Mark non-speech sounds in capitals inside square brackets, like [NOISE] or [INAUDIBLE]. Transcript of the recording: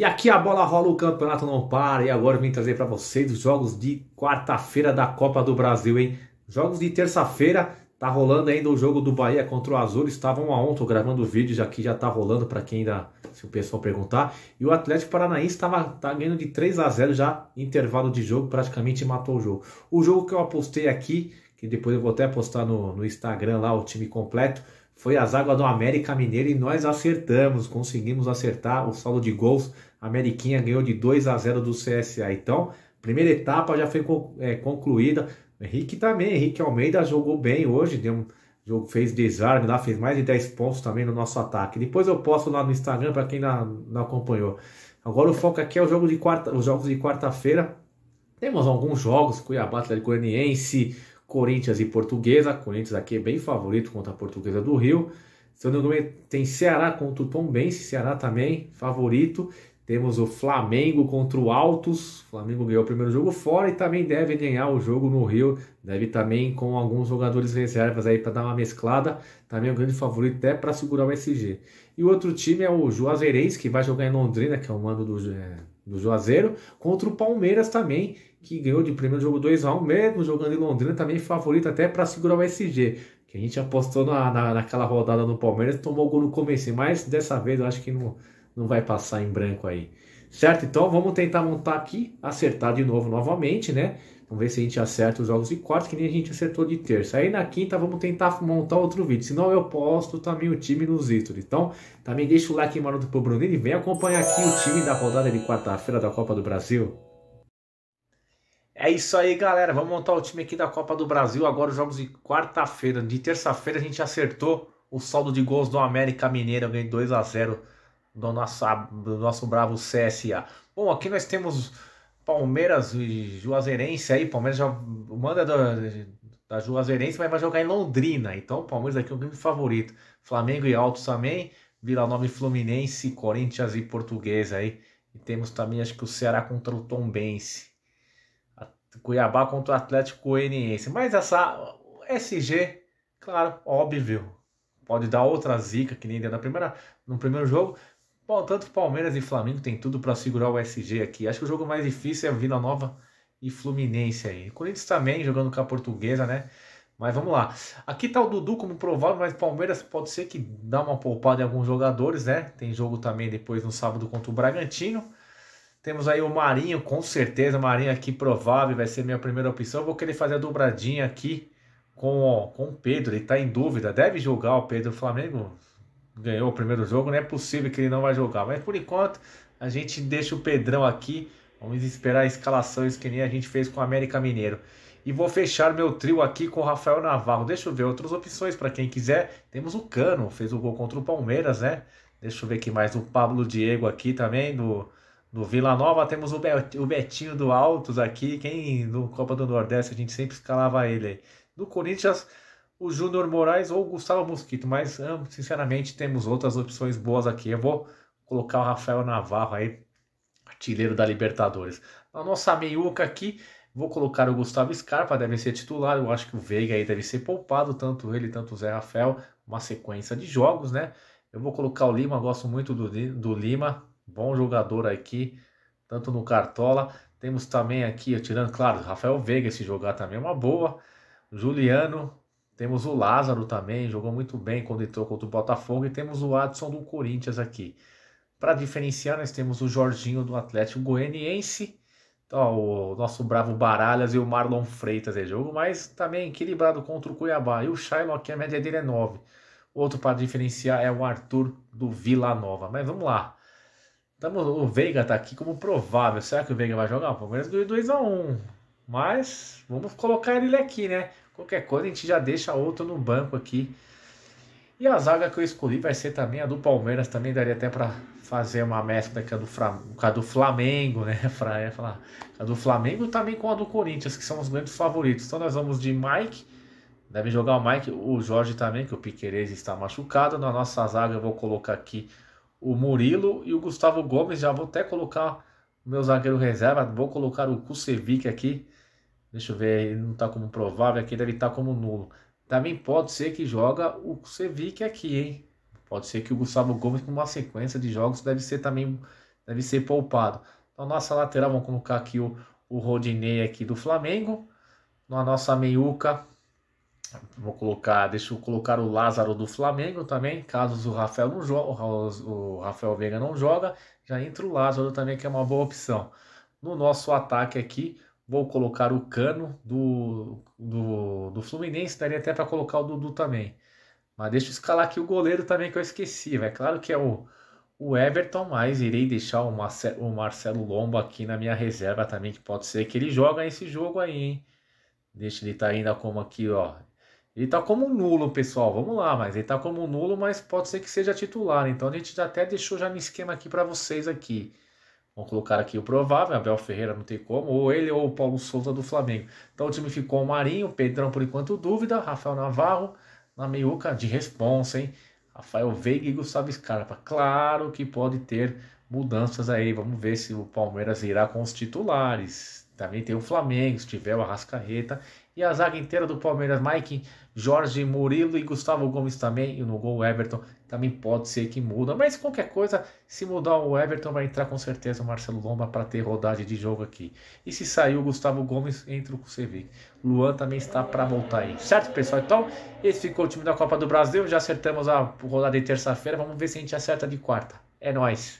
E aqui a bola rola, o campeonato não para. E agora eu vim trazer para vocês os jogos de quarta-feira da Copa do Brasil, hein? Jogos de terça-feira, tá rolando ainda o jogo do Bahia contra o Azul. Estavam a ontem gravando o vídeo, já já tá rolando para quem ainda, se o pessoal perguntar. E o Atlético Paranaense estava tá ganhando de 3 a 0 já, intervalo de jogo, praticamente matou o jogo. O jogo que eu apostei aqui, que depois eu vou até postar no, no Instagram lá o time completo foi as águas do América Mineiro e nós acertamos, conseguimos acertar o saldo de gols. A Ameriquinha ganhou de 2 a 0 do CSA. Então, primeira etapa já foi é, concluída. Henrique também, Henrique Almeida jogou bem hoje, deu um, jogo fez desarme lá, fez mais de 10 pontos também no nosso ataque. Depois eu posto lá no Instagram para quem não, não, acompanhou. Agora o foco aqui é o jogo de quarta, os jogos de quarta-feira. Temos alguns jogos, Cuiabá Atlético Goianiense, Corinthians e Portuguesa. Corinthians aqui é bem favorito contra a Portuguesa do Rio. Se eu não me tem Ceará contra o Tombense. Ceará também favorito. Temos o Flamengo contra o Altos. O Flamengo ganhou o primeiro jogo fora e também deve ganhar o jogo no Rio. Deve também com alguns jogadores reservas aí para dar uma mesclada. Também é um grande favorito até para segurar o SG. E o outro time é o Juazeirense, que vai jogar em Londrina, que é o mando do, é do Juazeiro, contra o Palmeiras também, que ganhou de primeiro jogo 2x1, mesmo jogando em Londrina, também favorito até para segurar o SG. Que a gente apostou na, na, naquela rodada no Palmeiras, tomou gol no começo, mas dessa vez eu acho que não, não vai passar em branco aí. Certo? Então vamos tentar montar aqui, acertar de novo novamente, né? Vamos ver se a gente acerta os jogos de quarta, que nem a gente acertou de terça. Aí na quinta vamos tentar montar outro vídeo. Senão eu posto também o time nos ídolos. Então, também deixa o like maroto pro Brunini. Vem acompanhar aqui o time da rodada de quarta-feira da Copa do Brasil. É isso aí, galera. Vamos montar o time aqui da Copa do Brasil. Agora os jogos de quarta-feira. De terça-feira a gente acertou o saldo de gols do América Mineiro. Eu ganhei 2 a 0 do nosso, do nosso bravo CSA. Bom, aqui nós temos Palmeiras e Juazeirense aí, Palmeiras já manda é da, da Juazeirense, mas vai jogar em Londrina. Então o Palmeiras aqui é um grande favorito. Flamengo e Altos também, Vila Nova e Fluminense, Corinthians e Portuguesa aí. E temos também acho que o Ceará contra o Tombense. Cuiabá contra o Atlético Goianiense. Mas essa SG, claro, óbvio, pode dar outra zica que nem deu na primeira, no primeiro jogo, Bom, tanto Palmeiras e Flamengo tem tudo para segurar o SG aqui. Acho que o jogo mais difícil é Vila Nova e Fluminense aí. Corinthians também jogando com a portuguesa, né? Mas vamos lá. Aqui tá o Dudu como provável, mas Palmeiras pode ser que dá uma poupada em alguns jogadores, né? Tem jogo também depois no sábado contra o Bragantino. Temos aí o Marinho, com certeza. Marinho aqui provável, vai ser minha primeira opção. Eu vou querer fazer a dobradinha aqui com, ó, com o Pedro. Ele tá em dúvida. Deve jogar o Pedro Flamengo? ganhou o primeiro jogo, não é possível que ele não vai jogar. Mas por enquanto, a gente deixa o Pedrão aqui. Vamos esperar escalação isso que nem a gente fez com o América Mineiro. E vou fechar meu trio aqui com o Rafael Navarro. Deixa eu ver outras opções para quem quiser. Temos o Cano, fez o gol contra o Palmeiras, né? Deixa eu ver que mais. O Pablo Diego aqui também, do, do Vila Nova. Temos o Betinho do Altos aqui. Quem no Copa do Nordeste a gente sempre escalava ele. No Corinthians o Júnior Moraes ou o Gustavo Mosquito, mas ah, sinceramente temos outras opções boas aqui. Eu vou colocar o Rafael Navarro aí, artilheiro da Libertadores. Na nossa meiuca aqui, vou colocar o Gustavo Scarpa, deve ser titular. Eu acho que o Veiga aí deve ser poupado, tanto ele, tanto o Zé Rafael, uma sequência de jogos, né? Eu vou colocar o Lima, gosto muito do, do Lima, bom jogador aqui, tanto no Cartola. Temos também aqui, tirando, claro, Rafael Veiga, se jogar também é uma boa. Juliano, temos o Lázaro também, jogou muito bem quando entrou contra o Botafogo. E temos o Adson do Corinthians aqui. Para diferenciar, nós temos o Jorginho do Atlético Goianiense. Então, o nosso bravo Baralhas e o Marlon Freitas é jogo, mas também equilibrado contra o Cuiabá. E o aqui a média dele é 9. Outro para diferenciar é o Arthur do Vila Nova. Mas vamos lá. Tamo, o Veiga tá aqui como provável. Será que o Veiga vai jogar? O Palmeiras ganhou 2x1. Mas vamos colocar ele aqui, né? Qualquer coisa a gente já deixa outro no banco aqui. E a zaga que eu escolhi vai ser também a do Palmeiras, também daria até para fazer uma mescla com a do, com a do Flamengo, né? [LAUGHS] Pra falar. A do Flamengo também com a do Corinthians, que são os grandes favoritos. Então nós vamos de Mike, deve jogar o Mike, o Jorge também, que o Piquerez está machucado. Na nossa zaga eu vou colocar aqui o Murilo e o Gustavo Gomes. Já vou até colocar o meu zagueiro reserva, vou colocar o Kusevic aqui Deixa eu ver, ele não está como provável, aqui deve estar tá como nulo. Também pode ser que joga o Cevic aqui, hein? Pode ser que o Gustavo Gomes, com uma sequência de jogos, deve ser também deve ser poupado. Então, nossa lateral, vamos colocar aqui o, o Rodinei aqui do Flamengo. Na nossa meiuca, vou colocar, deixa eu colocar o Lázaro do Flamengo também, caso o Rafael não joga, o Rafael Veiga não joga, já entra o Lázaro também, que é uma boa opção. No nosso ataque aqui, Vou colocar o Cano do, do, do Fluminense, daria até para colocar o Dudu também. Mas deixa eu escalar aqui o goleiro também que eu esqueci. É claro que é o, o Everton, mas irei deixar o Marcelo, o Marcelo Lomba aqui na minha reserva também, que pode ser que ele joga esse jogo aí, hein? Deixa ele tá ainda como aqui, ó. Ele tá como nulo, pessoal. Vamos lá, mas ele tá como nulo, mas pode ser que seja titular. Então a gente já até deixou já no esquema aqui para vocês aqui. Vamos colocar aqui o provável, Abel Ferreira não tem como, ou ele ou o Paulo Souza do Flamengo. Então o time ficou o Marinho, Pedrão por enquanto dúvida, Rafael Navarro na meiuca de responsa, hein? Rafael Veiga e Gustavo Scarpa. Claro que pode ter mudanças aí, vamos ver se o Palmeiras irá com os titulares. Também tem o Flamengo, se tiver o Arrascaeta. E a zaga inteira do Palmeiras, Mike, Jorge, Murilo e Gustavo Gomes também. E no gol o Everton também pode ser que muda. Mas qualquer coisa, se mudar o Everton, vai entrar com certeza o Marcelo Lomba para ter rodagem de jogo aqui. E se sair o Gustavo Gomes, entra o Kusevic. Luan também está para voltar aí. Certo, pessoal? Então, esse ficou o time da Copa do Brasil. Já acertamos a rodada de terça-feira. Vamos ver se a gente acerta de quarta. É nóis!